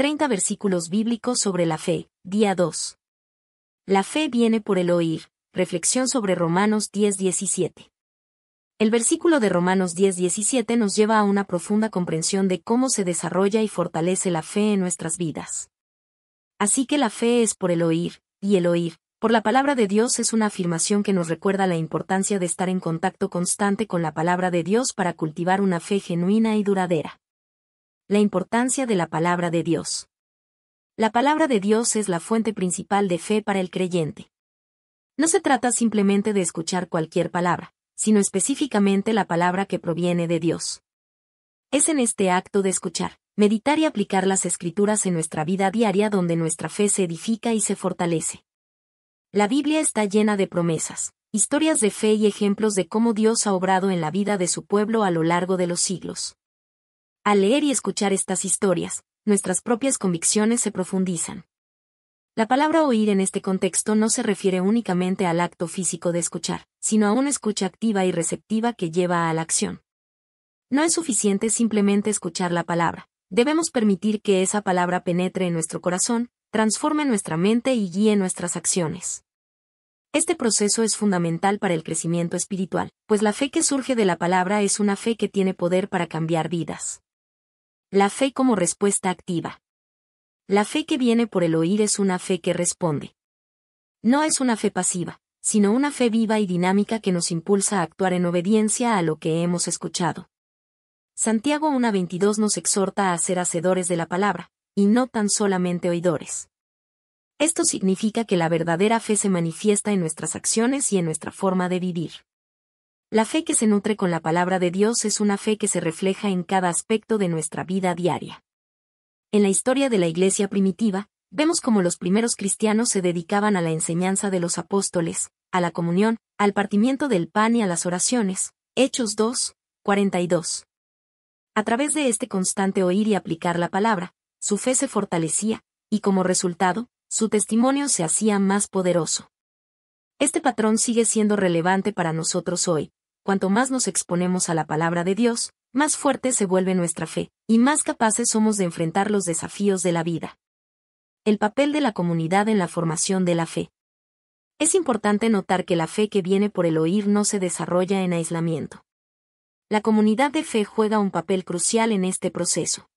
30 versículos bíblicos sobre la fe, día 2. La fe viene por el oír, reflexión sobre Romanos 10:17. El versículo de Romanos 10:17 nos lleva a una profunda comprensión de cómo se desarrolla y fortalece la fe en nuestras vidas. Así que la fe es por el oír, y el oír, por la palabra de Dios es una afirmación que nos recuerda la importancia de estar en contacto constante con la palabra de Dios para cultivar una fe genuina y duradera la importancia de la palabra de Dios. La palabra de Dios es la fuente principal de fe para el creyente. No se trata simplemente de escuchar cualquier palabra, sino específicamente la palabra que proviene de Dios. Es en este acto de escuchar, meditar y aplicar las escrituras en nuestra vida diaria donde nuestra fe se edifica y se fortalece. La Biblia está llena de promesas, historias de fe y ejemplos de cómo Dios ha obrado en la vida de su pueblo a lo largo de los siglos. Al leer y escuchar estas historias, nuestras propias convicciones se profundizan. La palabra oír en este contexto no se refiere únicamente al acto físico de escuchar, sino a una escucha activa y receptiva que lleva a la acción. No es suficiente simplemente escuchar la palabra, debemos permitir que esa palabra penetre en nuestro corazón, transforme nuestra mente y guíe nuestras acciones. Este proceso es fundamental para el crecimiento espiritual, pues la fe que surge de la palabra es una fe que tiene poder para cambiar vidas. La fe como respuesta activa. La fe que viene por el oír es una fe que responde. No es una fe pasiva, sino una fe viva y dinámica que nos impulsa a actuar en obediencia a lo que hemos escuchado. Santiago 1.22 nos exhorta a ser hacedores de la palabra, y no tan solamente oidores. Esto significa que la verdadera fe se manifiesta en nuestras acciones y en nuestra forma de vivir. La fe que se nutre con la palabra de Dios es una fe que se refleja en cada aspecto de nuestra vida diaria. En la historia de la Iglesia primitiva, vemos cómo los primeros cristianos se dedicaban a la enseñanza de los apóstoles, a la comunión, al partimiento del pan y a las oraciones. Hechos 2, 42. A través de este constante oír y aplicar la palabra, su fe se fortalecía, y como resultado, su testimonio se hacía más poderoso. Este patrón sigue siendo relevante para nosotros hoy, cuanto más nos exponemos a la palabra de Dios, más fuerte se vuelve nuestra fe, y más capaces somos de enfrentar los desafíos de la vida. El papel de la comunidad en la formación de la fe. Es importante notar que la fe que viene por el oír no se desarrolla en aislamiento. La comunidad de fe juega un papel crucial en este proceso.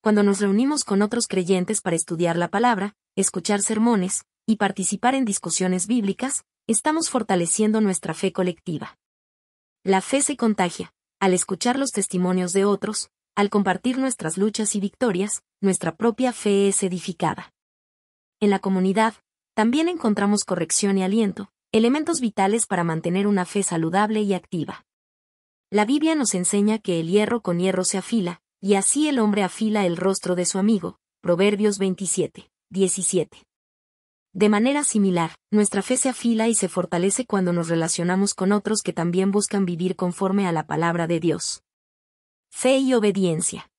Cuando nos reunimos con otros creyentes para estudiar la palabra, escuchar sermones, y participar en discusiones bíblicas, estamos fortaleciendo nuestra fe colectiva. La fe se contagia. Al escuchar los testimonios de otros, al compartir nuestras luchas y victorias, nuestra propia fe es edificada. En la comunidad, también encontramos corrección y aliento, elementos vitales para mantener una fe saludable y activa. La Biblia nos enseña que el hierro con hierro se afila, y así el hombre afila el rostro de su amigo. Proverbios 27, 17. De manera similar, nuestra fe se afila y se fortalece cuando nos relacionamos con otros que también buscan vivir conforme a la palabra de Dios. Fe y obediencia.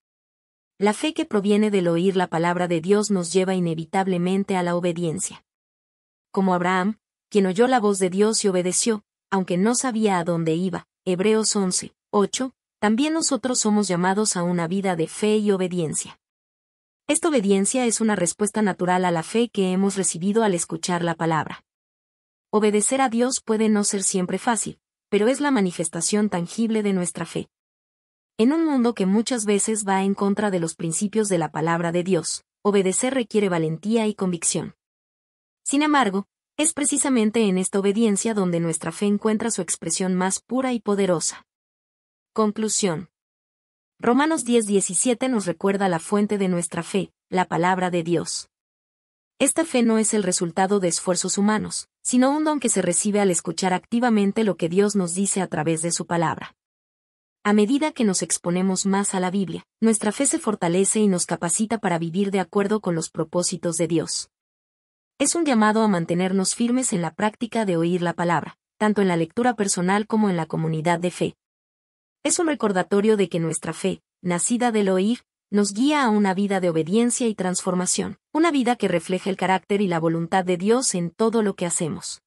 La fe que proviene del oír la palabra de Dios nos lleva inevitablemente a la obediencia. Como Abraham, quien oyó la voz de Dios y obedeció, aunque no sabía a dónde iba, Hebreos 11, 8, también nosotros somos llamados a una vida de fe y obediencia. Esta obediencia es una respuesta natural a la fe que hemos recibido al escuchar la palabra. Obedecer a Dios puede no ser siempre fácil, pero es la manifestación tangible de nuestra fe. En un mundo que muchas veces va en contra de los principios de la palabra de Dios, obedecer requiere valentía y convicción. Sin embargo, es precisamente en esta obediencia donde nuestra fe encuentra su expresión más pura y poderosa. Conclusión. Romanos 10:17 nos recuerda la fuente de nuestra fe, la palabra de Dios. Esta fe no es el resultado de esfuerzos humanos, sino un don que se recibe al escuchar activamente lo que Dios nos dice a través de su palabra. A medida que nos exponemos más a la Biblia, nuestra fe se fortalece y nos capacita para vivir de acuerdo con los propósitos de Dios. Es un llamado a mantenernos firmes en la práctica de oír la palabra, tanto en la lectura personal como en la comunidad de fe, es un recordatorio de que nuestra fe, nacida del oír, nos guía a una vida de obediencia y transformación, una vida que refleja el carácter y la voluntad de Dios en todo lo que hacemos.